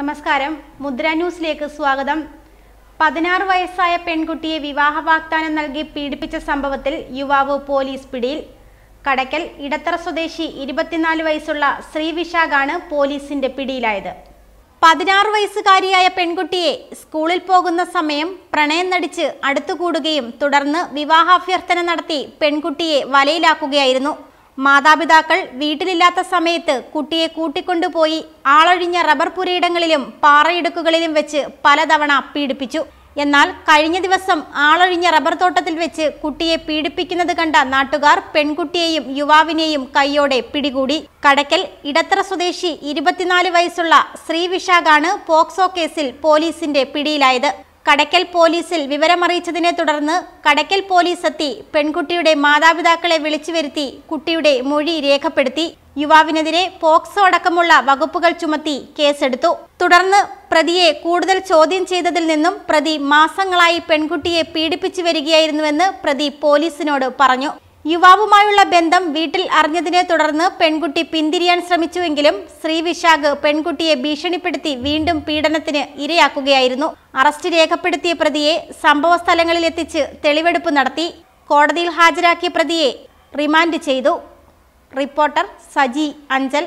നമസ്കാരം മുദ്ര ന്യൂസിലേക്ക് സ്വാഗതം പതിനാറ് വയസ്സായ പെൺകുട്ടിയെ വിവാഹ വാഗ്ദാനം നൽകി പീഡിപ്പിച്ച സംഭവത്തിൽ യുവാവ് പോലീസ് പിടിയിൽ കടക്കൽ ഇടത്തറ സ്വദേശി ഇരുപത്തിനാല് വയസ്സുള്ള ശ്രീവിശാഖാണ് പോലീസിന്റെ പിടിയിലായത് പതിനാറ് വയസ്സുകാരിയായ പെൺകുട്ടിയെ സ്കൂളിൽ പോകുന്ന സമയം പ്രണയം നടിച്ച് അടുത്തുകൂടുകയും തുടർന്ന് വിവാഹാഭ്യർത്ഥന നടത്തി പെൺകുട്ടിയെ വലയിലാക്കുകയായിരുന്നു മാതാപിതാക്കൾ വീട്ടിലില്ലാത്ത സമയത്ത് കുട്ടിയെ കൂട്ടിക്കൊണ്ടുപോയി ആളൊഴിഞ്ഞ റബ്ബർ പുരയിടങ്ങളിലും പാറയിടുക്കുകളിലും വെച്ച് പലതവണ പീഡിപ്പിച്ചു എന്നാൽ കഴിഞ്ഞ ദിവസം ആളൊഴിഞ്ഞ റബ്ബർ തോട്ടത്തിൽ വെച്ച് കുട്ടിയെ പീഡിപ്പിക്കുന്നത് കണ്ട നാട്ടുകാർ പെൺകുട്ടിയെയും യുവാവിനെയും കൈയോടെ പിടികൂടി കടക്കൽ ഇടത്തറ സ്വദേശി ഇരുപത്തിനാല് വയസ്സുള്ള ശ്രീവിശാഖാണ് പോക്സോ കേസിൽ പോലീസിന്റെ പിടിയിലായത് കടയ്ക്കൽ പോലീസിൽ വിവരമറിയിച്ചതിനെ തുടർന്ന് കടയ്ക്കൽ പോലീസ് എത്തി പെൺകുട്ടിയുടെ മാതാപിതാക്കളെ വിളിച്ചു വരുത്തി കുട്ടിയുടെ മൊഴി രേഖപ്പെടുത്തി യുവാവിനെതിരെ പോക്സോ അടക്കമുള്ള വകുപ്പുകൾ ചുമത്തി കേസെടുത്തു തുടർന്ന് പ്രതിയെ കൂടുതൽ ചോദ്യം ചെയ്തതിൽ നിന്നും പ്രതി മാസങ്ങളായി പെൺകുട്ടിയെ പീഡിപ്പിച്ചു വരികയായിരുന്നുവെന്ന് പ്രതി പോലീസിനോട് പറഞ്ഞു യുവാവുമായുള്ള ബന്ധം വീട്ടിൽ അറിഞ്ഞതിനെ തുടർന്ന് പെൺകുട്ടി പിന്തിരിയാൻ ശ്രമിച്ചുവെങ്കിലും വിശാഖ് പെൺകുട്ടിയെ ഭീഷണിപ്പെടുത്തി വീണ്ടും പീഡനത്തിന് ഇരയാക്കുകയായിരുന്നു അറസ്റ്റ് രേഖപ്പെടുത്തിയ പ്രതിയെ സംഭവ സ്ഥലങ്ങളിലെത്തിച്ച് തെളിവെടുപ്പ് നടത്തി കോടതിയിൽ ഹാജരാക്കിയ പ്രതിയെ റിമാൻഡ് ചെയ്തു റിപ്പോർട്ടർ സജി അഞ്ചൽ